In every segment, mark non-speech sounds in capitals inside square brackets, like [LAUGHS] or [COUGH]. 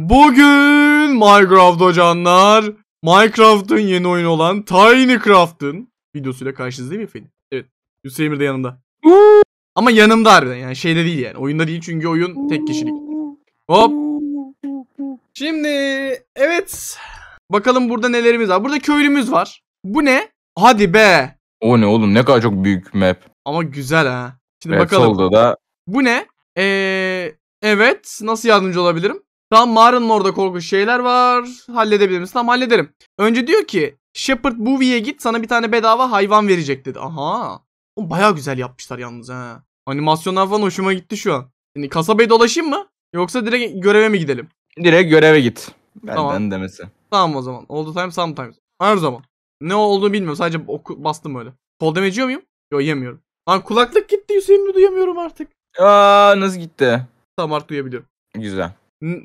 Bugün Minecraft hocanlar Minecraft'ın yeni oyunu olan Tinycraft'ın videosuyla karşınızdayım efendim. Evet. Yusuf Emir de yanımda. Ama yanımda harbiden yani şeyde değil yani. Oyunda değil çünkü oyun tek kişilik. Hop. Şimdi evet. Bakalım burada nelerimiz var. Burada köylümüz var. Bu ne? Hadi be. O ne oğlum ne kadar çok büyük map. Ama güzel ha. Şimdi map bakalım. Solda da. Bu ne? Ee, evet. Nasıl yardımcı olabilirim? Tam mağaranın orada korkunç şeyler var. Halledebilir misin? Tamam hallederim. Önce diyor ki Shepard Bovie'ye git sana bir tane bedava hayvan verecek dedi. Aha. O bayağı güzel yapmışlar yalnız ha. Animasyonlar falan hoşuma gitti şu an. Şimdi kasabayı dolaşayım mı? Yoksa direkt göreve mi gidelim? Direkt göreve git. Benden tamam. demesi. Tamam o zaman. All the time sometimes. Her zaman. Ne olduğunu bilmiyorum. Sadece oku, bastım öyle. Kol damage muyum? Yok yemiyorum. Lan kulaklık gitti Hüseyin'i duyamıyorum artık. Aa nasıl gitti? Tamam artık duyabiliyorum. Güzel.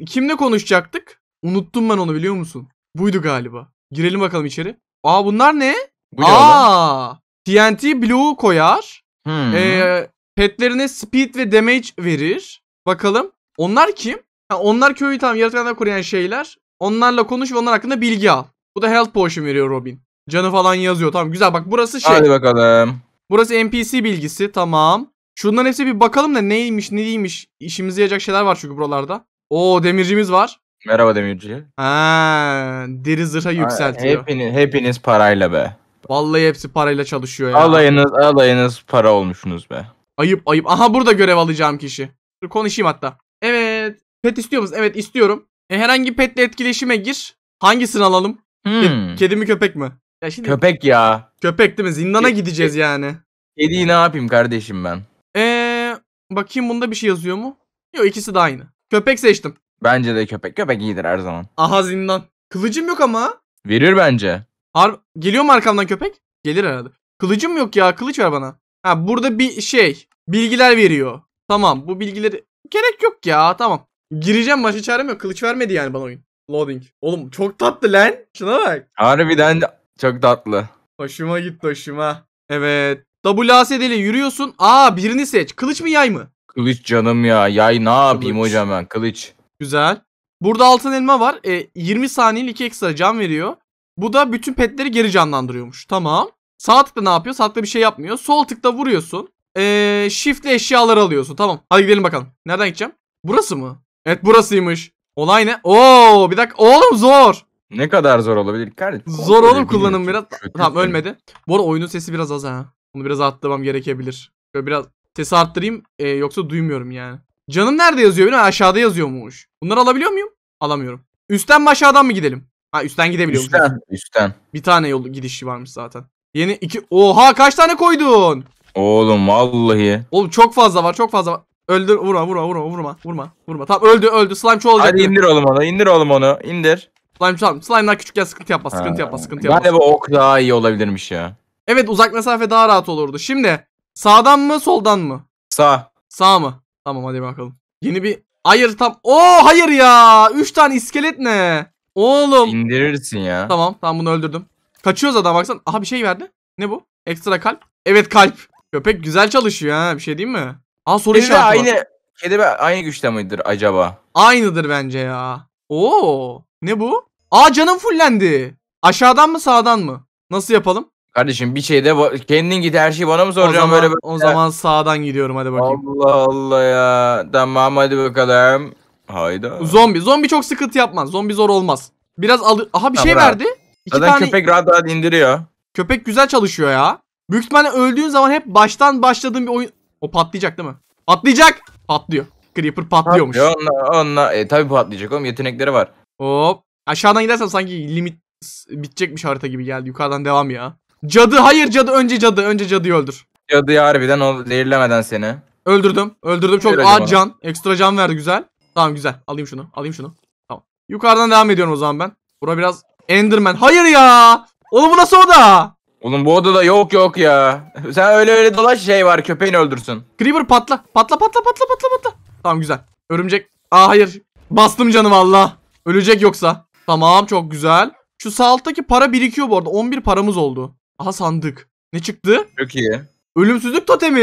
Kimle konuşacaktık? Unuttum ben onu biliyor musun? Buydu galiba. Girelim bakalım içeri. Aa bunlar ne? Bu Aa! TNT Blue koyar. Hmm. Ee, petlerine speed ve damage verir. Bakalım. Onlar kim? Ha, onlar köyü tam yaratıkanlar koruyan şeyler. Onlarla konuş ve onlar hakkında bilgi al. Bu da health potion veriyor Robin. Canı falan yazıyor. Tamam güzel bak burası şey. Hadi bakalım. Burası NPC bilgisi tamam. Şundan hepsi bir bakalım da neymiş ne değilmiş. İşimize yarayacak şeyler var çünkü buralarda. Oo demircimiz var. Merhaba demirci. Ha, deri zırha yükseltiyor. Hepiniz, hepiniz parayla be. Vallahi hepsi parayla çalışıyor ya. Alayınız alayınız para olmuşsunuz be. Ayıp ayıp. Aha burada görev alacağım kişi. Dur konuşayım hatta. Evet. Pet istiyor musun? Evet istiyorum. E, herhangi petle etkileşime gir. Hangisini alalım? Hmm. Kedi mi köpek mi? Ya şimdi... Köpek ya. Köpek değil mi? Zindana Kedi. gideceğiz yani. Kediyi ne yapayım kardeşim ben? Eee bakayım bunda bir şey yazıyor mu? Yok ikisi de aynı. Köpek seçtim. Bence de köpek. Köpek iyidir her zaman. Aha zindan. Kılıcım yok ama. Verir bence. Har Geliyor mu arkamdan köpek? Gelir herhalde. Kılıcım yok ya. Kılıç ver bana. Ha burada bir şey. Bilgiler veriyor. Tamam bu bilgileri gerek yok ya. Tamam. Gireceğim başka çarem yok. Kılıç vermedi yani bana oyun. Loading. Oğlum çok tatlı lan. Şuna bak. Harbiden çok tatlı. Hoşuma gitti hoşuma. Evet. WASD'li yürüyorsun. Aa birini seç. Kılıç mı yay mı? Kılıç canım ya. Yay ne yapayım Kılıç. hocam ben? Kılıç. Güzel. Burada altın elma var. E, 20 saniyeli 2 ekstra can veriyor. Bu da bütün petleri geri canlandırıyormuş. Tamam. Sağ tıkla ne yapıyor? Sağ tıkla bir şey yapmıyor. Sol tıkla vuruyorsun. Ee, shift'le eşyaları alıyorsun. Tamam. Hadi gidelim bakalım. Nereden gideceğim? Burası mı? Evet burasıymış. Olay ne? Oo bir dakika. Oğlum zor. Ne kadar zor olabilir kardeşim? Zor oğlum kullanım biraz. tamam ölmedi. Bu arada oyunun sesi biraz az ha. Bunu biraz arttırmam gerekebilir. Böyle biraz Sesi arttırayım e, yoksa duymuyorum yani. Canım nerede yazıyor benim? Aşağıda yazıyormuş. Bunları alabiliyor muyum? Alamıyorum. Üstten mi aşağıdan mı gidelim? Ha üstten gidebiliyor Üstten, üstten. Bir tane yol gidişi varmış zaten. Yeni iki... Oha kaç tane koydun? Oğlum vallahi. Oğlum çok fazla var çok fazla var. Öldür vurma vurma vurma vurma vurma vurma. Tamam öldü öldü slime çoğu olacak. Hadi indir oğlum onu indir oğlum onu indir. Slime tamam slime'lar küçükken sıkıntı yapma sıkıntı ha. yapma sıkıntı yapma. Galiba ok daha iyi olabilirmiş ya. Evet uzak mesafe daha rahat olurdu. Şimdi Sağdan mı soldan mı? Sağ. Sağ mı? Tamam hadi bakalım. Yeni bir... Hayır tam... Oo hayır ya. 3 tane iskelet ne? Oğlum. İndirirsin ya. Tamam tamam bunu öldürdüm. Kaçıyoruz adam baksan. Aha bir şey verdi. Ne bu? Ekstra kalp. Evet kalp. Köpek güzel çalışıyor ha bir şey değil mi? Aa soru Kedi işareti aynı, var. Kedi de aynı güçte midir acaba? Aynıdır bence ya. Oo ne bu? Aa canım fullendi. Aşağıdan mı sağdan mı? Nasıl yapalım? Kardeşim bir şeyde kendin git her şeyi bana mı soracaksın böyle böyle? O zaman sağdan gidiyorum hadi bakayım. Allah Allah ya. Tamam hadi bakalım. Hayda. Zombi. Zombi çok sıkıntı yapmaz. Zombi zor olmaz. Biraz alı, Aha bir şey Tamam. verdi. İki Zaten tane köpek rahat rahat indiriyor. köpek güzel çalışıyor ya. Büyük ihtimalle öldüğün zaman hep baştan başladığın bir oyun. O patlayacak değil mi? Patlayacak. Patlıyor. Creeper patlıyormuş. Patlıyor onunla, onunla. E tabi patlayacak oğlum yetenekleri var. Hop. Aşağıdan gidersen sanki limit s- bitecekmiş harita gibi geldi. Yukarıdan devam ya. Cadı hayır cadı önce cadı önce cadıyı öldür. Cadıyı harbiden o zehirlemeden seni. Öldürdüm. Öldürdüm çok Öyle ağır can. Ekstra can verdi güzel. Tamam güzel. Alayım şunu. Alayım şunu. Tamam. Yukarıdan devam ediyorum o zaman ben. Bura biraz Enderman. Hayır ya. Oğlum bu nasıl oda? Oğlum bu odada yok yok ya. Sen öyle öyle dolaş şey var köpeğini öldürsün. Creeper patla. Patla patla patla patla patla. Tamam güzel. Örümcek. Aa hayır. Bastım canı valla. Ölecek yoksa. Tamam çok güzel. Şu sağ alttaki para birikiyor bu arada. 11 paramız oldu. Aha sandık. Ne çıktı? Çok iyi. Ölümsüzlük totemi.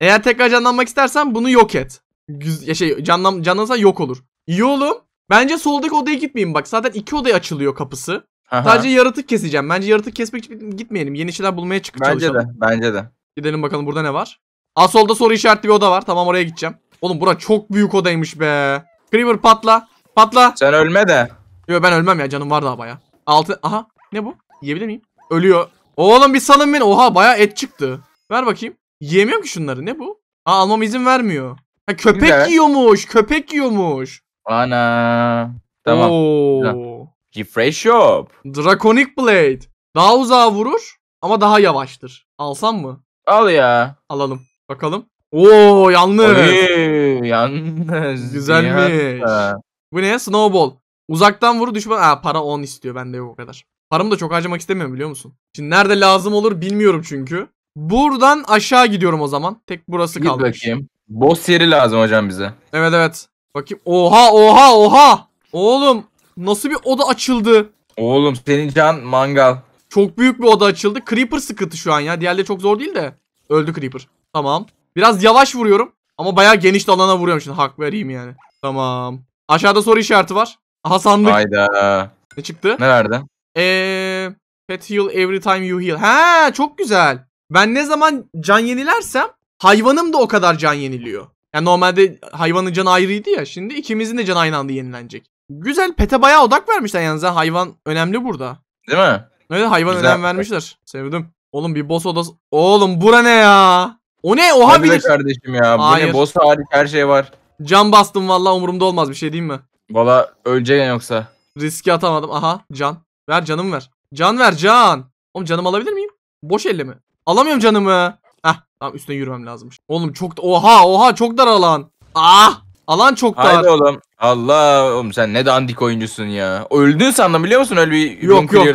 Eğer tekrar canlanmak istersen bunu yok et. Güz ya şey canlan canlansan yok olur. İyi oğlum. Bence soldaki odaya gitmeyeyim bak. Zaten iki odaya açılıyor kapısı. Aha. Sadece yaratık keseceğim. Bence yaratık kesmek için gitmeyelim. Yeni şeyler bulmaya çık bence çalışalım. Bence de. Bence de. Gidelim bakalım burada ne var? Aa solda soru işaretli bir oda var. Tamam oraya gideceğim. Oğlum bura çok büyük odaymış be. Creeper patla. Patla. Sen ölme de. Yok ben ölmem ya canım var daha baya. Altı. Aha ne bu? Yiyebilir miyim? Ölüyor. Oğlum bir salın beni. Oha baya et çıktı. Ver bakayım. Yiyemiyorum ki şunları. Ne bu? Aa almam izin vermiyor. Ha, köpek Güzel. yiyormuş. Köpek yiyormuş. Ana. Tamam. Oo. Refresh shop. Draconic Blade. Daha uzağa vurur ama daha yavaştır. Alsam mı? Al ya. Alalım. Bakalım. Oo yalnız. Oy, yalnız. Güzelmiş. Yalnız. Bu ne? Snowball. Uzaktan vuru düşman. Aa para 10 istiyor. Bende yok o kadar. Paramı da çok harcamak istemiyorum biliyor musun? Şimdi nerede lazım olur bilmiyorum çünkü. Buradan aşağı gidiyorum o zaman. Tek burası Git kaldı. bakayım. Boss yeri lazım hocam bize. Evet evet. Bakayım. Oha oha oha. Oğlum nasıl bir oda açıldı? Oğlum senin can mangal. Çok büyük bir oda açıldı. Creeper sıkıntı şu an ya. Diğerleri çok zor değil de. Öldü Creeper. Tamam. Biraz yavaş vuruyorum. Ama bayağı geniş alana vuruyorum şimdi. Hak vereyim yani. Tamam. Aşağıda soru işareti var. Aha sandık. Hayda. Ne çıktı? Ne verdi? Eee... Pet heal every time you heal. Ha çok güzel. Ben ne zaman can yenilersem hayvanım da o kadar can yeniliyor. Yani normalde hayvanın canı ayrıydı ya. Şimdi ikimizin de canı aynı anda yenilenecek. Güzel pete bayağı odak vermişler yalnız. Ha. Hayvan önemli burada. Değil mi? Evet hayvan Güzel. önem vermişler. Sevdim. Oğlum bir boss odası. Oğlum bura ne ya? O ne? Oha Hadi bilir. kardeşim ya. Bu ne? Boss hariç her şey var. Can bastım valla umurumda olmaz bir şey diyeyim mi? Valla öleceksin yoksa. Riski atamadım. Aha can. Ver canım ver. Can ver can. Oğlum canım alabilir miyim? Boş elle mi? Alamıyorum canımı. Heh tamam üstüne yürümem lazımmış. Oğlum çok da oha oha çok dar alan. Ah alan çok dar. Haydi oğlum. Allah oğlum sen ne dandik oyuncusun ya. Öldün sandım biliyor musun öyle bir yok yok.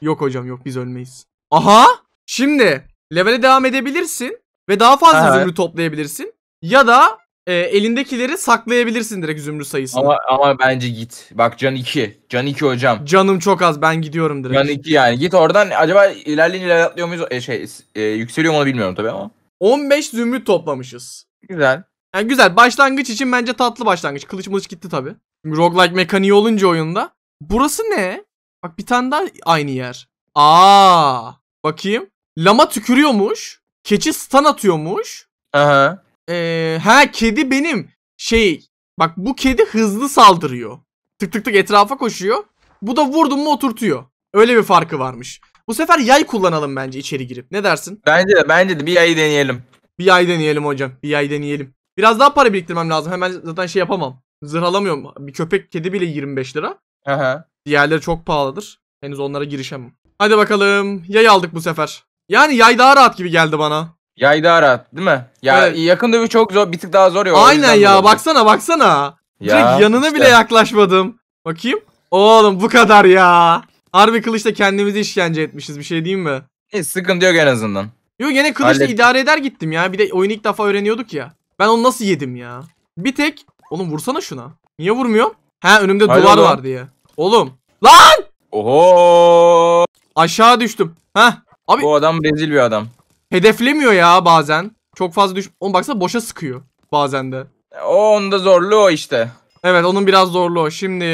Yok hocam yok biz ölmeyiz. Aha şimdi levele devam edebilirsin ve daha fazla zümrüt toplayabilirsin. Ya da e, elindekileri saklayabilirsin direkt zümrüt sayısını. Ama ama bence git. Bak can 2. Can 2 hocam. Canım çok az ben gidiyorum direkt. Can 2 yani. Git oradan acaba ilerleyin ilerliyor muyuz? E, şey e, yükseliyor mu onu bilmiyorum tabii ama. 15 zümrüt toplamışız. Güzel. Yani güzel. Başlangıç için bence tatlı başlangıç. Kılıç mılıç gitti tabii. roguelike mekaniği olunca oyunda. Burası ne? Bak bir tane daha aynı yer. Aa, bakayım. Lama tükürüyormuş. Keçi stun atıyormuş. Aha. Ee, ha kedi benim. Şey bak bu kedi hızlı saldırıyor. Tık tık tık etrafa koşuyor. Bu da vurdum mu oturtuyor. Öyle bir farkı varmış. Bu sefer yay kullanalım bence içeri girip. Ne dersin? Bence de bence de bir yayı deneyelim. Bir yay deneyelim hocam. Bir yay deneyelim. Biraz daha para biriktirmem lazım. Hemen zaten şey yapamam. Zırhalamıyorum. Bir köpek kedi bile 25 lira. Aha. Diğerleri çok pahalıdır. Henüz onlara girişemem. Hadi bakalım. Yay aldık bu sefer. Yani yay daha rahat gibi geldi bana. Yaydara değil mi? Ya Evet. yakın dövüş çok zor. Bir tık daha zor ya. Aynen ya böyle. baksana baksana. Ya, Direkt yanına işte. bile yaklaşmadım. Bakayım. Oğlum bu kadar ya. Harbi kılıçta kendimizi işkence etmişiz bir şey diyeyim mi? Hiç sıkıntı yok en azından. Yo gene kılıçla Hallettim. idare eder gittim ya. Bir de oyunu ilk defa öğreniyorduk ya. Ben onu nasıl yedim ya? Bir tek. Oğlum vursana şuna. Niye vurmuyor? Ha önümde Hayır duvar oğlum. var diye. Oğlum. Lan! Oho! Aşağı düştüm. Ha? Abi Bu adam rezil bir adam. Hedeflemiyor ya bazen. Çok fazla düş... Oğlum baksana boşa sıkıyor bazen de. E, o onda zorluğu o işte. Evet onun biraz zorluğu. Şimdi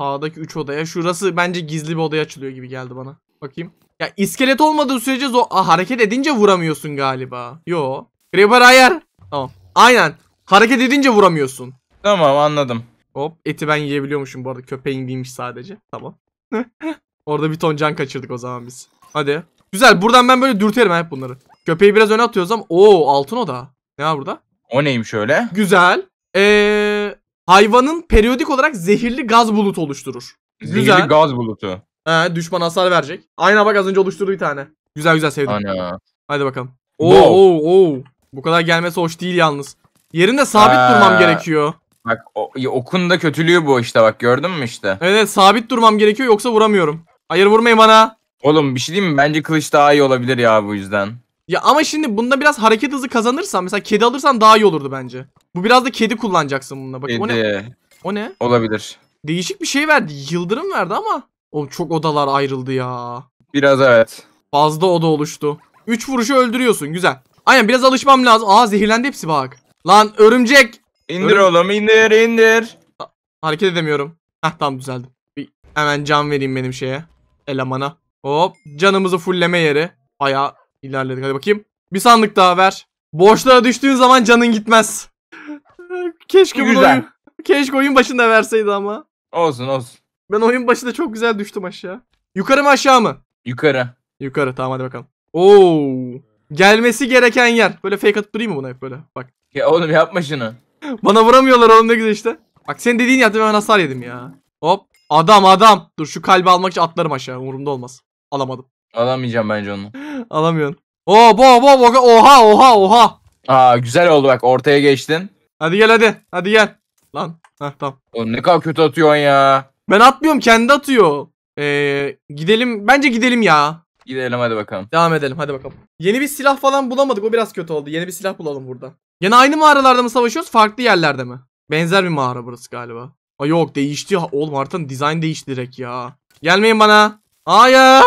sağdaki 3 odaya. Şurası bence gizli bir odaya açılıyor gibi geldi bana. Bakayım. Ya iskelet olmadığı sürece zor... Aa, hareket edince vuramıyorsun galiba. Yo. Creeper hayır. Tamam. Aynen. Hareket edince vuramıyorsun. Tamam anladım. Hop eti ben yiyebiliyormuşum bu arada. Köpeğin değilmiş sadece. Tamam. [LAUGHS] Orada bir ton can kaçırdık o zaman biz. Hadi. Güzel buradan ben böyle dürterim hep bunları. Köpeği biraz öne atıyoruz ama. Oo altın o da. Ne var burada? O neymiş öyle? Güzel. Ee, hayvanın periyodik olarak zehirli gaz bulutu oluşturur. Zehirli Güzel. gaz bulutu. He, düşman hasar verecek. Aynen bak az önce oluşturduğu bir tane. Güzel güzel sevdim. Ana. Hadi bakalım. Oo Wow. oo oo. Bu kadar gelmesi hoş değil yalnız. Yerinde sabit Ha. durmam gerekiyor. Bak o, okun da kötülüğü bu işte bak gördün mü işte. Evet, evet sabit durmam gerekiyor yoksa vuramıyorum. Hayır vurmayın bana. Oğlum bir şey diyeyim mi? Bence kılıç daha iyi olabilir ya bu yüzden. Ya ama şimdi bunda biraz hareket hızı kazanırsan mesela kedi alırsan daha iyi olurdu bence. Bu biraz da kedi kullanacaksın bununla. Bak o ne? Kedi. O ne? Olabilir. Değişik bir şey verdi. Yıldırım verdi ama. O çok odalar ayrıldı ya. Biraz evet. Fazla oda oluştu. 3 vuruşu öldürüyorsun güzel. Aynen biraz alışmam lazım. Aa zehirlendi hepsi bak. Lan örümcek. İndir Örüm... oğlum indir indir. hareket edemiyorum. Heh tamam düzeldim. Bir, hemen can vereyim benim şeye. Elemana. Hop canımızı fulleme yeri. Aya ilerledik hadi bakayım. Bir sandık daha ver. Boşluğa düştüğün zaman canın gitmez. Keşke bunu güzel. oyun, keşke oyun başında verseydi ama. Olsun olsun. Ben oyun başında çok güzel düştüm aşağı. Yukarı mı aşağı mı? Yukarı. Yukarı tamam hadi bakalım. Oo. Gelmesi gereken yer. Böyle fake atıp durayım mı buna hep böyle? Bak. Ya oğlum yapma şunu. Bana vuramıyorlar oğlum ne güzel işte. Bak sen dediğin yerde ben hasar yedim ya. Hop. Adam adam. Dur şu kalbi almak için atlarım aşağı. Umurumda olmaz. Alamadım. Alamayacağım bence onu. [GASPS] Alamıyorsun. Oo bo bo bo oha oha oha. Aa güzel oldu bak ortaya geçtin. Hadi gel hadi. Hadi gel. Lan. Heh tamam. Oğlum ne kadar kötü atıyorsun ya. Ben atmıyorum kendi atıyor. Ee, gidelim. Bence gidelim ya. Gidelim hadi bakalım. Devam edelim hadi bakalım. Yeni bir silah falan bulamadık. O biraz kötü oldu. Yeni bir silah bulalım burada. Yine aynı mağaralarda mı savaşıyoruz? Farklı yerlerde mi? Benzer bir mağara burası galiba. Ay yok değişti. Oğlum artık dizayn değişti direkt ya. Gelmeyin bana. Hayır.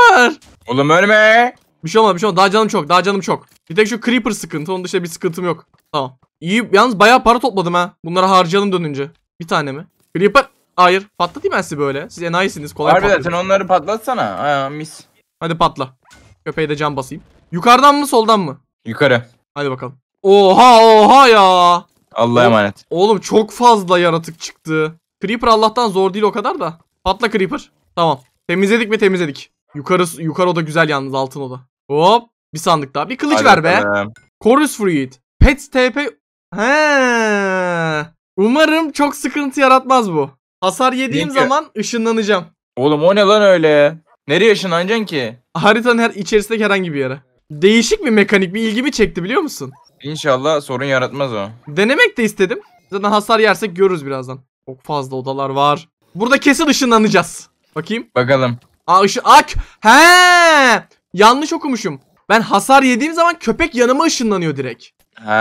Oğlum ölme. Bir şey olmadı bir şey olmadı. Daha canım çok. Daha canım çok. Bir tek şu creeper sıkıntı. Onun dışında bir sıkıntım yok. Tamam. İyi. Yalnız bayağı para topladım ha. Bunları harcayalım dönünce. Bir tane mi? Creeper. Hayır. Patlatayım ben sizi böyle. Siz enayisiniz. Kolay Harbiden sen onları patlatsana. Aa, mis. Hadi patla. Köpeğe de cam basayım. Yukarıdan mı soldan mı? Yukarı. Hadi bakalım. Oha oha ya. Allah'a emanet. Oğlum çok fazla yaratık çıktı. Creeper Allah'tan zor değil o kadar da. Patla Creeper. Tamam. Temizledik mi temizledik. Yukarı, yukarı oda güzel yalnız altın oda. Hop bir sandık daha. Bir kılıç Hadi ver be. Bakalım. Chorus Fruit. Pets TP. He. Umarım çok sıkıntı yaratmaz bu. Hasar yediğim Çünkü... zaman ışınlanacağım. Oğlum o ne lan öyle? Nereye ışınlanacaksın ki? Haritanın her içerisindeki herhangi bir yere. Değişik bir mekanik bir ilgimi çekti biliyor musun? İnşallah sorun yaratmaz o. Denemek de istedim. Zaten hasar yersek görürüz birazdan. Çok fazla odalar var. Burada kesin ışınlanacağız. Bakayım. Bakalım. Aa ışın. Ak. He. Yanlış okumuşum. Ben hasar yediğim zaman köpek yanıma ışınlanıyor direkt. He.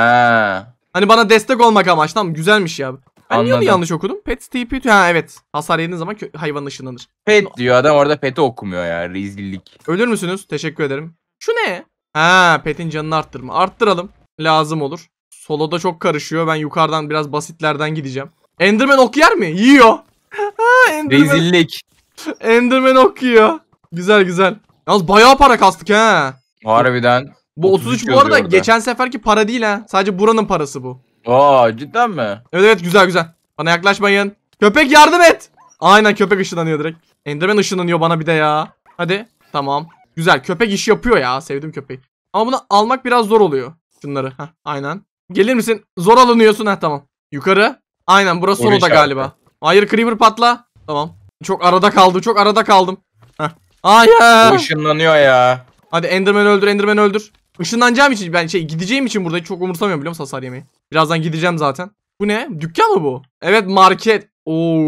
Hani bana destek olmak amaçlı. Tamam güzelmiş ya. Ben Anladım. niye yanlış okudum? Pet TP. Ha evet. Hasar yediğin zaman hayvan ışınlanır. Pet diyor adam orada peti okumuyor ya. Rezillik. Ölür müsünüz? Teşekkür ederim. Şu ne? Ha petin canını arttırma. Arttıralım. Lazım olur. Soloda çok karışıyor. Ben yukarıdan biraz basitlerden gideceğim. Enderman ok yer mi? Yiyor. [LAUGHS] Enderman. Rezillik. [LAUGHS] Enderman okuyor. Güzel güzel. Yalnız bayağı para kastık he. Harbiden. Bu 33, 33 bu arada orada. geçen seferki para değil ha. Sadece buranın parası bu. Aa cidden mi? Evet evet güzel güzel. Bana yaklaşmayın. Köpek yardım et. Aynen köpek ışınlanıyor direkt. Enderman ışınlanıyor bana bir de ya. Hadi. Tamam. Güzel köpek işi yapıyor ya. Sevdim köpeği. Ama bunu almak biraz zor oluyor. Şunları. Heh, aynen. Gelir misin? Zor alınıyorsun. Heh tamam. Yukarı. Aynen burası son oda galiba. Hayır creeper patla. Tamam. Çok arada kaldım. Çok arada kaldım. Heh. Hayır. Bu ya. Hadi Enderman öldür. Enderman öldür. Işınlanacağım için ben şey gideceğim için burada çok umursamıyorum biliyor musun hasar yemeyi. Birazdan gideceğim zaten. Bu ne? Dükkan mı bu? Evet market. Oo.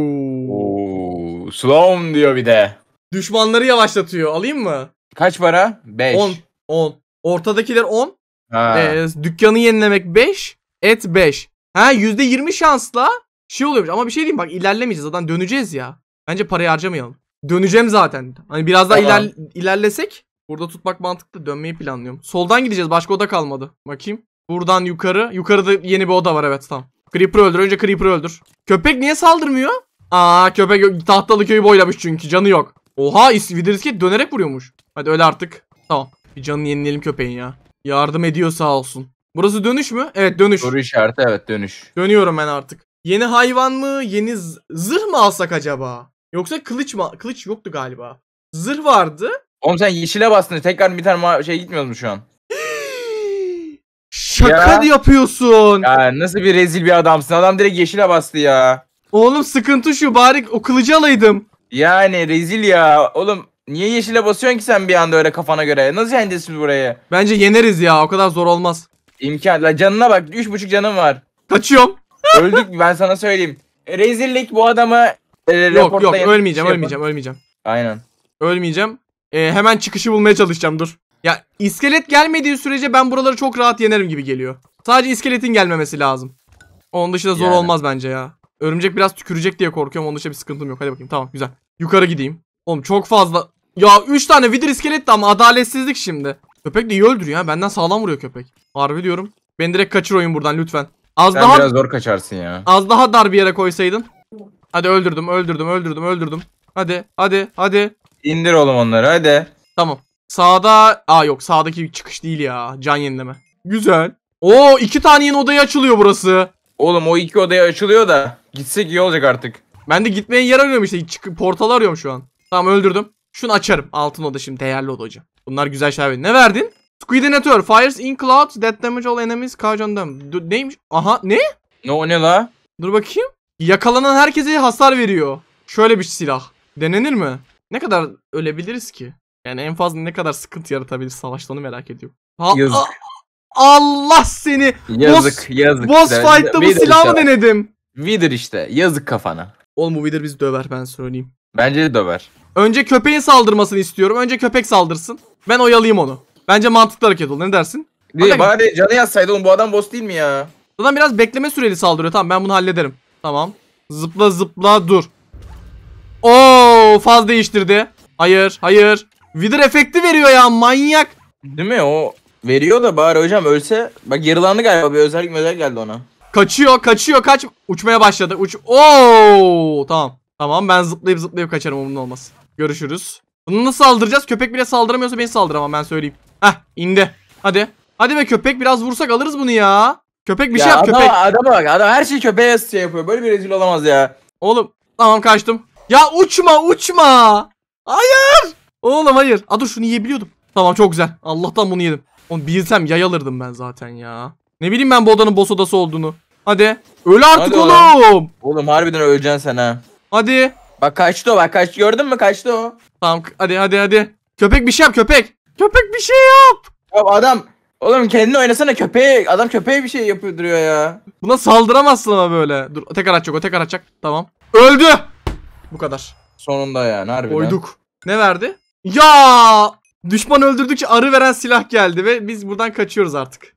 Oo. Slow diyor bir de. Düşmanları yavaşlatıyor. Alayım mı? Kaç para? 5. 10. 10. Ortadakiler 10. Ee, dükkanı yenilemek 5. Et 5. Ha %20 şansla şey oluyormuş. Ama bir şey diyeyim bak ilerlemeyeceğiz. Zaten döneceğiz ya. Bence parayı harcamayalım. Döneceğim zaten. Hani biraz daha tamam. iler, ilerlesek burada tutmak mantıklı. Dönmeyi planlıyorum. Soldan gideceğiz. Başka oda kalmadı. Bakayım. Buradan yukarı. Yukarıda yeni bir oda var evet tamam. Creeper öldür. Önce Creeper öldür. Köpek niye saldırmıyor? Aa köpek tahtalı köyü boylamış çünkü. Canı yok. Oha Widrisket dönerek vuruyormuş. Hadi öyle artık. Tamam. Bir canını yenileyelim köpeğin ya. Yardım ediyor sağ olsun. Burası dönüş mü? Evet dönüş. Soru işareti evet dönüş. Dönüyorum ben artık. Yeni hayvan mı? Yeni zırh mı alsak acaba? Yoksa kılıç mı? Kılıç yoktu galiba. Zırh vardı. Oğlum sen yeşile bastın. Tekrar bir tane şey gitmiyoruz mu şu an? [GASPS] Şaka ya. yapıyorsun. Ya nasıl bir rezil bir adamsın. Adam direkt yeşile bastı ya. Oğlum sıkıntı şu bari o kılıcı alaydım. Yani rezil ya. Oğlum niye yeşile basıyorsun ki sen bir anda öyle kafana göre? Nasıl yeneceğiz biz burayı? Bence yeneriz ya. O kadar zor olmaz. İmkan. La canına bak. 3,5 canım var. Kaçıyorum. Öldük ben sana söyleyeyim. Rezillik bu adamı e, yok yok ölmeyeceğim şey ölmeyeceğim ölmeyeceğim. Aynen. Ölmeyeceğim. E, hemen çıkışı bulmaya çalışacağım dur. Ya iskelet gelmediği sürece ben buraları çok rahat yenerim gibi geliyor. Sadece iskeletin gelmemesi lazım. Onun dışında zor yani. olmaz bence ya. Örümcek biraz tükürecek diye korkuyorum. Onun dışında bir sıkıntım yok. Hadi bakayım tamam güzel. Yukarı gideyim. Oğlum çok fazla. Ya 3 tane vidir iskelet de ama adaletsizlik şimdi. Köpek de iyi öldürüyor ya. Benden sağlam vuruyor köpek. Harbi diyorum. Ben direkt kaçır oyun buradan lütfen. Az Sen daha biraz zor kaçarsın ya. Az daha dar bir yere koysaydın. Hadi öldürdüm öldürdüm öldürdüm öldürdüm. Hadi hadi hadi. İndir oğlum onları hadi. Tamam. Sağda... Aa yok sağdaki çıkış değil ya. Can yenileme. Güzel. Oo iki tane yeni odaya açılıyor burası. Oğlum o iki odaya açılıyor da gitsek iyi olacak artık. Ben de gitmeye yer arıyorum işte. Çık portal arıyorum şu an. Tamam öldürdüm. Şunu açarım. Altın oda şimdi değerli oda hocam. Bunlar güzel şeyler. Ne verdin? Squidinator fires in cloud that damage all enemies caught neymiş? Aha ne? Ne o ne la? Dur bakayım. Yakalanan herkese hasar veriyor. Şöyle bir silah. Denenir mi? Ne kadar ölebiliriz ki? Yani en fazla ne kadar sıkıntı yaratabilir savaşta onu merak ediyorum. Ha yazık. Allah seni. Yazık boss, yazık. Boss işte. fight'ta bu silahı mı işte. denedim? Wither işte. Yazık kafana. Oğlum bu Wither bizi döver ben söyleyeyim. Bence de döver. Önce köpeğin saldırmasını istiyorum. Önce köpek saldırsın. Ben oyalayayım onu. Bence mantıklı hareket olur. Ne dersin? Değil, bari canı yazsaydı oğlum bu adam boss değil mi ya? Adam biraz bekleme süreli saldırıyor. Tamam ben bunu hallederim. Tamam. Zıpla zıpla dur. Oo faz değiştirdi. Hayır hayır. Wither efekti veriyor ya manyak. Değil mi o veriyor da bari hocam ölse. Bak yarılandı galiba bir özellik özel geldi ona. Kaçıyor kaçıyor kaç. Uçmaya başladı. Uç. Oo tamam. Tamam ben zıplayıp zıplayıp kaçarım umurumda olmaz. Görüşürüz. Bunu nasıl saldıracağız? Köpek bile saldıramıyorsa beni saldıramam ben söyleyeyim. Heh indi. Hadi. Hadi be köpek biraz vursak alırız bunu ya. Köpek bir ya şey yap adam köpek. Adama bak adam her şeyi köpeğe şey yapıyor. Böyle bir rezil olamaz ya. Oğlum tamam kaçtım. Ya uçma uçma. Hayır. Oğlum hayır. Aa dur şunu yiyebiliyordum. Tamam çok güzel. Allah'tan bunu yedim. Onu bilsem yayalırdım ben zaten ya. Ne bileyim ben bu odanın boss odası olduğunu. Hadi. Öl artık Hadi oğlum. oğlum. Oğlum harbiden öleceksin sen ha. Hadi. Bak kaçtı o bak kaçtı gördün mü kaçtı o. Tamam hadi hadi hadi. Köpek bir şey yap köpek. Köpek bir şey yap. Ya adam Oğlum kendini oynasana köpeği Adam köpeği bir şey yapıyor duruyor ya. Buna saldıramazsın ama böyle. Dur tek araç yok o tek araç Tamam. Öldü. Bu kadar. Sonunda yani harbiden. Oyduk. Ne verdi? Ya Düşman öldürdükçe arı veren silah geldi ve biz buradan kaçıyoruz artık.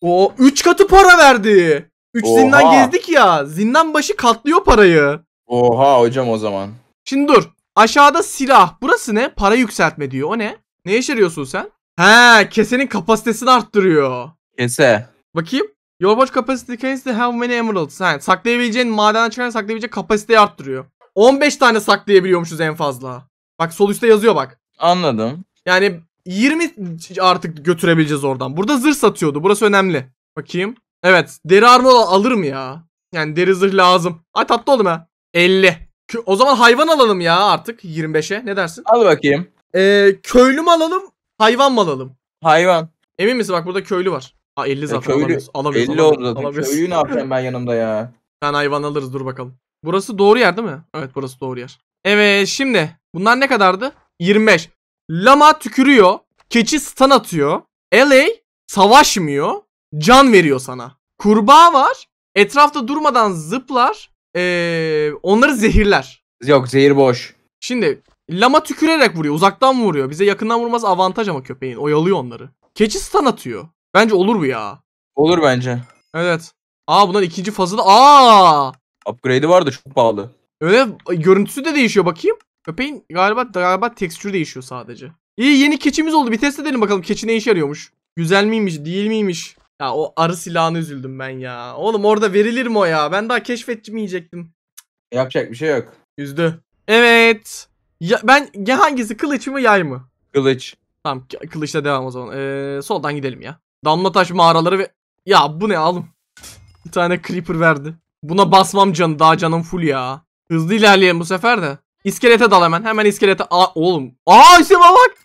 O 3 katı para verdi. 3 zindan gezdik ya. Zindan başı katlıyor parayı. Oha hocam o zaman. Şimdi dur. Aşağıda silah. Burası ne? Para yükseltme diyor. O ne? Ne yaşarıyorsun sen? He kesenin kapasitesini arttırıyor. Kese. Bakayım. Your watch capacity case to have many emeralds. Ha, saklayabileceğin maden çıkan saklayabilecek kapasiteyi arttırıyor. 15 tane saklayabiliyormuşuz en fazla. Bak sol üstte yazıyor bak. Anladım. Yani 20 artık götürebileceğiz oradan. Burada zırh satıyordu. Burası önemli. Bakayım. Evet. Deri armor alırım ya. Yani deri zırh lazım. Ay tatlı oldum ha. 50. O zaman hayvan alalım ya artık 25'e. Ne dersin? Al bakayım. Ee, köylü alalım? Hayvan mı alalım? Hayvan. Emin misin? Bak burada köylü var. Aa 50 e, zaten köylü, alamıyoruz. Alamıyoruz. 50 oldu zaten. Alamıyoruz. Köylüyü ne yapacağım ben yanımda ya? Ben hayvan alırız dur bakalım. Burası doğru yer değil mi? Evet burası doğru yer. Evet şimdi bunlar ne kadardı? 25. Lama tükürüyor. Keçi stun atıyor. LA savaşmıyor. Can veriyor sana. Kurbağa var. Etrafta durmadan zıplar. Ee, onları zehirler. Yok zehir boş. Şimdi Lama tükürerek vuruyor. Uzaktan vuruyor. Bize yakından vurmaz avantaj ama köpeğin. Oyalıyor onları. Keçi stun atıyor. Bence olur bu ya. Olur bence. Evet. Aa bundan ikinci fazı da. Aa! Upgrade'i vardı çok pahalı. Öyle görüntüsü de değişiyor bakayım. Köpeğin galiba galiba tekstürü değişiyor sadece. İyi yeni keçimiz oldu. Bir test edelim bakalım keçi ne işe yarıyormuş. Güzel miymiş değil miymiş? Ya o arı silahını üzüldüm ben ya. Oğlum orada verilir mi o ya? Ben daha keşfetmeyecektim. Yapacak bir şey yok. Üzdü. Evet. Ya, ben ya hangisi kılıç mı yay mı? Kılıç. Tamam kılıçla devam o zaman. Ee, soldan gidelim ya. Damla taş mağaraları ve... Ya bu ne oğlum? Bir tane creeper verdi. Buna basmam canı daha canım full ya. Hızlı ilerleyelim bu sefer de. İskelete dal hemen. Hemen iskelete... Aa oğlum. Aa işte bak.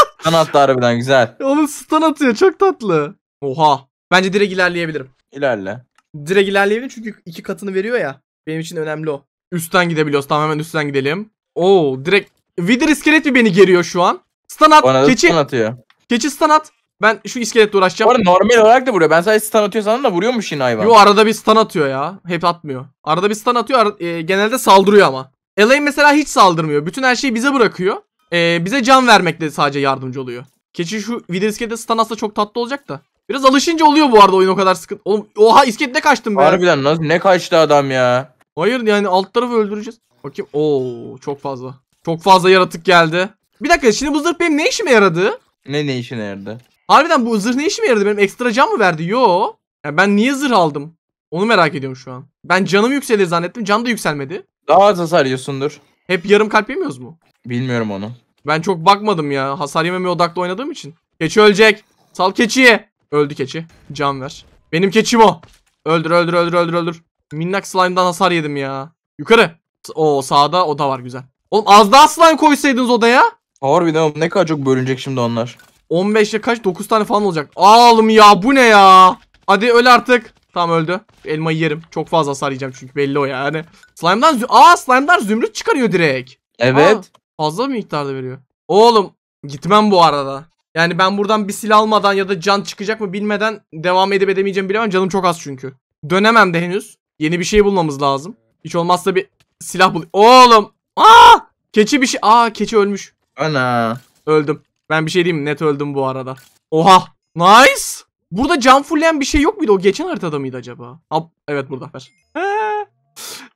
[LAUGHS] stun attı harbiden güzel. Oğlum stun atıyor çok tatlı. Oha. Bence direkt ilerleyebilirim. İlerle. Direkt ilerleyebilirim çünkü iki katını veriyor ya. Benim için önemli o. Üstten gidebiliyoruz. Tamam hemen üstten gidelim. Oo direkt Wither iskelet mi beni geriyor şu an? Stun at. keçi. stun atıyor. Keçi stun at. Ben şu iskeletle uğraşacağım. Bu normal olarak da vuruyor. Ben sadece stun atıyor sandım da vuruyormuş yine hayvan. Yo arada bir stun atıyor ya. Hep atmıyor. Arada bir stun atıyor. Ar- e, genelde saldırıyor ama. Elaine mesela hiç saldırmıyor. Bütün her şeyi bize bırakıyor. E, bize can vermekle sadece yardımcı oluyor. Keçi şu video iskelete stun atsa çok tatlı olacak da. Biraz alışınca oluyor bu arada oyun o kadar sıkıntı. Oğlum oha iskelette kaçtım ben. Harbiden nasıl ne kaçtı adam ya. Hayır yani alt tarafı öldüreceğiz. Bakayım. Oo çok fazla. Çok fazla yaratık geldi. Bir dakika şimdi bu zırh benim ne işime yaradı? Ne ne işine yaradı? Harbiden bu zırh ne işime yaradı? Benim ekstra can mı verdi? Yo. Yani ben niye zırh aldım? Onu merak ediyorum şu an. Ben canım yükselir zannettim. Can da yükselmedi. Daha az hasar yiyorsundur. Hep yarım kalp yemiyoruz mu? Bilmiyorum onu. Ben çok bakmadım ya. Hasar yememeye odaklı oynadığım için. Keçi ölecek. Sal keçiyi. Öldü keçi. Can ver. Benim keçim o. Öldür öldür öldür öldür öldür. Minnak slime'dan hasar yedim ya. Yukarı. O sağda oda var güzel. Oğlum az daha slime koysaydınız odaya. Harbiden oğlum ne kadar çok bölünecek şimdi onlar. 15'e kaç 9 tane falan olacak. Aa ya bu ne ya? Hadi öl artık. Tamam öldü. Elmayı yerim. Çok fazla hasar yiyeceğim çünkü belli o yani. Slime'dan Aa slime'lar zümrüt çıkarıyor direkt. Evet. Aa, fazla mı miktarda veriyor. Oğlum gitmem bu arada. Yani ben buradan bir silah almadan ya da can çıkacak mı bilmeden devam edip edemeyeceğim bilemem. Canım çok az çünkü. Dönemem de henüz. Yeni bir şey bulmamız lazım. Hiç olmazsa bir silah bul. Oğlum. Aa! Keçi bir şey. Aa keçi ölmüş. Ana. Öldüm. Ben bir şey diyeyim Net öldüm bu arada. Oha. Nice. Burada can fullleyen bir şey yok muydu? O geçen haritada mıydı acaba? Ab evet burada. Ver.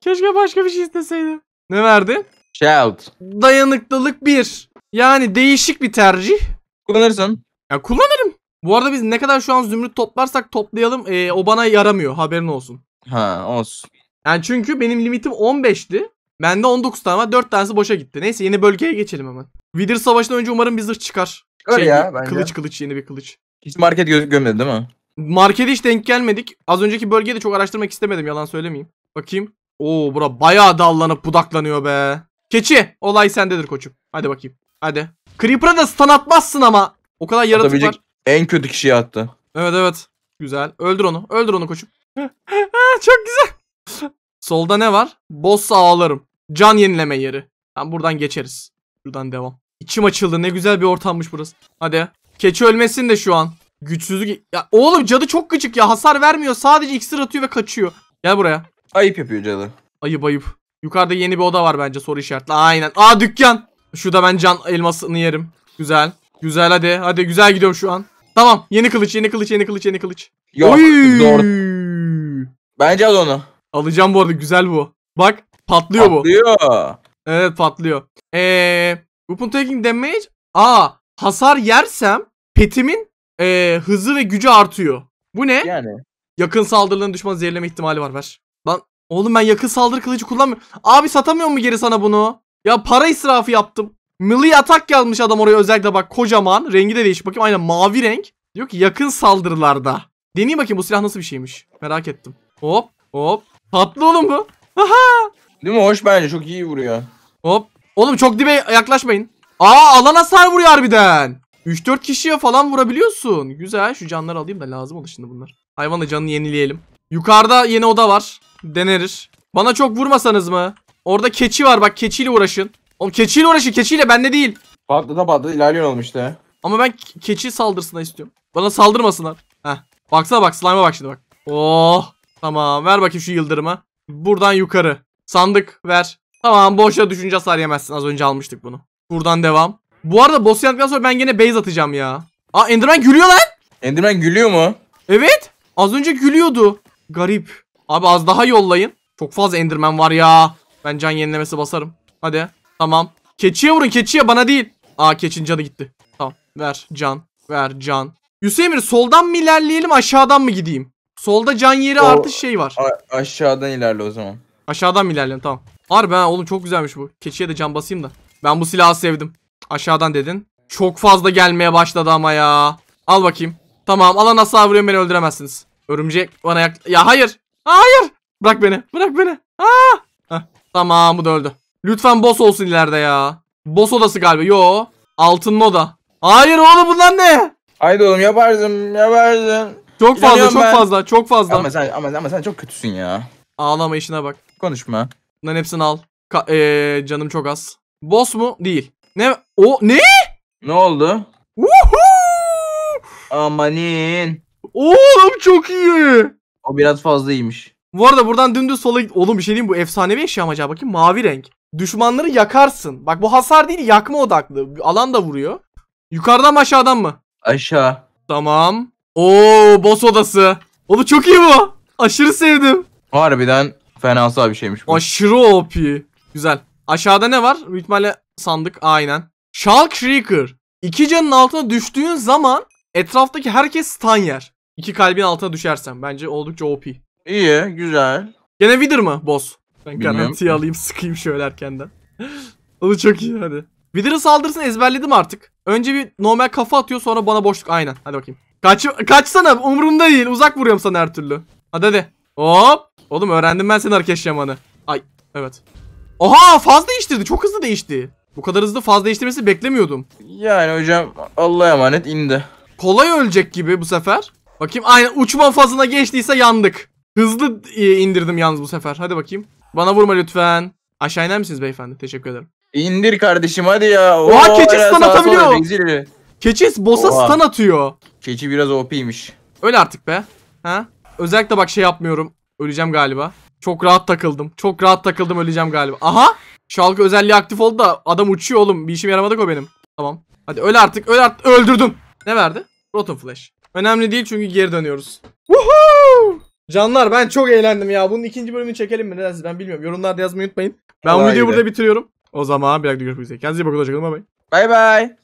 Keşke başka bir şey isteseydim. Ne verdi? Shield. Dayanıklılık 1. Yani değişik bir tercih. Kullanırsın. Ya kullanırım. Bu arada biz ne kadar şu an zümrüt toplarsak toplayalım. Ee, o bana yaramıyor. Haberin olsun. Ha olsun. Yani çünkü benim limitim 15'ti. Bende 19 tane var. 4 tanesi boşa gitti. Neyse yeni bölgeye geçelim hemen. Wither savaşından önce umarım bir zırh çıkar. Öyle şey, ya bence. Kılıç kılıç yeni bir kılıç. Hiç market gö gömmedi değil mi? Markete hiç denk gelmedik. Az önceki bölgeyi de çok araştırmak istemedim yalan söylemeyeyim. Bakayım. Oo bura bayağı dallanıp budaklanıyor be. Keçi olay sendedir koçum. Hadi bakayım. Hadi. Creeper'a da stun atmazsın ama. O kadar yaratık var. En kötü kişiye attı. Evet evet. Güzel. Öldür onu. Öldür onu koçum. [LAUGHS] çok güzel. Solda ne var? Boss ağlarım. Can yenileme yeri. Tamam buradan geçeriz. Buradan devam. İçim açıldı. Ne güzel bir ortammış burası. Hadi. Keçi ölmesin de şu an. Güçsüzlük. Ya oğlum cadı çok gıcık ya. Hasar vermiyor. Sadece iksir atıyor ve kaçıyor. Gel buraya. Ayıp yapıyor cadı. Ayıp ayıp. Yukarıda yeni bir oda var bence soru işaretli. Aynen. Aa dükkan. da ben can elmasını yerim. Güzel. Güzel hadi. Hadi güzel gidiyorum şu an. Tamam. Yeni kılıç, yeni kılıç, yeni kılıç, yeni kılıç. Yok. Oy. Doğru. Bence al onu. Alacağım bu arada güzel bu. Bak patlıyor, patlıyor. bu. Patlıyor. Evet patlıyor. Eee weapon taking damage. A, hasar yersem petimin e, hızı ve gücü artıyor. Bu ne? Yani. Yakın saldırıların düşman zehirleme ihtimali var ver. Lan oğlum ben yakın saldırı kılıcı kullanmıyorum. Abi satamıyor mu geri sana bunu? Ya para israfı yaptım. Milli atak yazmış adam oraya özellikle bak kocaman. Rengi de değişik. Bakayım aynen mavi renk. Diyor ki yakın saldırılarda. Deneyim bakayım bu silah nasıl bir şeymiş. Merak ettim. Hop hop Tatlı oğlum bu. Aha. Değil mi? Hoş bence. Çok iyi vuruyor. Hop. Oğlum çok dibe yaklaşmayın. Aa alan hasar vuruyor harbiden. 3-4 kişiye falan vurabiliyorsun. Güzel. Şu canları alayım da lazım olur şimdi bunlar. Hayvanla canını yenileyelim. Yukarıda yeni oda var. Deneriz. Bana çok vurmasanız mı? Orada keçi var bak keçiyle uğraşın. Oğlum keçiyle uğraşın keçiyle bende değil. Patladı patladı ilerliyor olmuş işte. Ama ben keçi saldırsına istiyorum. Bana saldırmasınlar. Heh. Baksana bak slime'a bak şimdi bak. Oh. Tamam ver bakayım şu yıldırımı. Buradan yukarı. Sandık ver. Tamam boşa düşünce hasar yemezsin. Az önce almıştık bunu. Buradan devam. Bu arada boss yandıktan sonra ben yine base atacağım ya. Aa Enderman gülüyor lan. Enderman gülüyor mu? Evet. Az önce gülüyordu. Garip. Abi az daha yollayın. Çok fazla Enderman var ya. Ben can yenilemesi basarım. Hadi. Tamam. Keçiye vurun keçiye bana değil. Aa keçin canı gitti. Tamam ver can. Ver can. Hüseyin soldan mı ilerleyelim aşağıdan mı gideyim? Solda can yeri o, artı şey var. aşağıdan ilerle o zaman. Aşağıdan mı ilerleyelim tamam. Harbi ha oğlum çok güzelmiş bu. Keçiye de can basayım da. Ben bu silahı sevdim. Aşağıdan dedin. Çok fazla gelmeye başladı ama ya. Al bakayım. Tamam alan asla vuruyorum beni öldüremezsiniz. Örümcek bana yak... Ya hayır. Hayır. Bırak beni. Bırak beni. Aa. Tamam bu da öldü. Lütfen boss olsun ileride ya. Boss odası galiba. Yo. Altın oda. Hayır oğlum bunlar ne? Haydi oğlum yaparsın yaparsın. Çok fazla, çok ben. fazla, çok fazla. Ama sen ama, ama sen çok kötüsün ya. Ağlama işine bak. Konuşma. Bunların hepsini al. Ka- ee, canım çok az. Boss mu? Değil. Ne? O ne? Ne oldu? Woohoo! Amanin. Oğlum çok iyi. O biraz fazla iyiymiş. Bu arada buradan dümdüz sola git. Oğlum bir şey diyeyim bu efsanevi eşya mı acaba? Bakayım mavi renk. Düşmanları yakarsın. Bak bu hasar değil yakma odaklı. Alan da vuruyor. Yukarıdan mı aşağıdan mı? Aşağı. Tamam. Oo boss odası. Oğlum çok iyi bu. Aşırı sevdim. Harbiden fenasal bir şeymiş bu. Aşırı OP. Güzel. Aşağıda ne var? Büyük sandık. Aynen. Shark Shrieker. İki canın altına düştüğün zaman etraftaki herkes stun yer. İki kalbin altına düşersen. Bence oldukça OP. İyi. Güzel. Gene Wither mı boss? Ben Bilmiyorum. garantiye alayım sıkayım şöyle erkenden. [LAUGHS] Onu çok iyi hadi. Wither'ın saldırısını ezberledim artık. Önce bir normal kafa atıyor sonra bana boşluk aynen. Hadi bakayım. Kaç, kaçsana umurumda değil uzak vuruyorum sana her türlü. Hadi hadi. Hop. Oğlum öğrendim ben senin hareket yamanı. Ay evet. Oha faz değiştirdi çok hızlı değişti. Bu kadar hızlı faz değiştirmesi beklemiyordum. Yani hocam Allah'a emanet indi. Kolay ölecek gibi bu sefer. Bakayım aynen uçma fazına geçtiyse yandık. Hızlı e, indirdim yalnız bu sefer. Hadi bakayım. Bana vurma lütfen. Aşağı iner misiniz beyefendi? Teşekkür ederim. İndir kardeşim hadi ya. Oo, Oha keçi stun atabiliyor. Rezil. Keçi boss'a stun atıyor. Keçi biraz OP'ymiş. Öl artık be. Ha? Özellikle bak şey yapmıyorum. Öleceğim galiba. Çok rahat takıldım. Çok rahat takıldım öleceğim galiba. Aha! Şalkı özelliği aktif oldu da adam uçuyor oğlum. Bir işim yaramadık o benim. Tamam. Hadi öl artık öl artık. Öldürdüm. Ne verdi? Rotten Flash. Önemli değil çünkü geri dönüyoruz. Woohoo! Canlar ben çok eğlendim ya. Bunun ikinci bölümünü çekelim mi? Ne dersiniz ben bilmiyorum. Yorumlarda yazmayı unutmayın. Ben bu videoyu burada bitiriyorum. O zaman bir dakika görüşmek üzere. Kendinize iyi bakın. Hoşçakalın. Bay bay. Bay bay.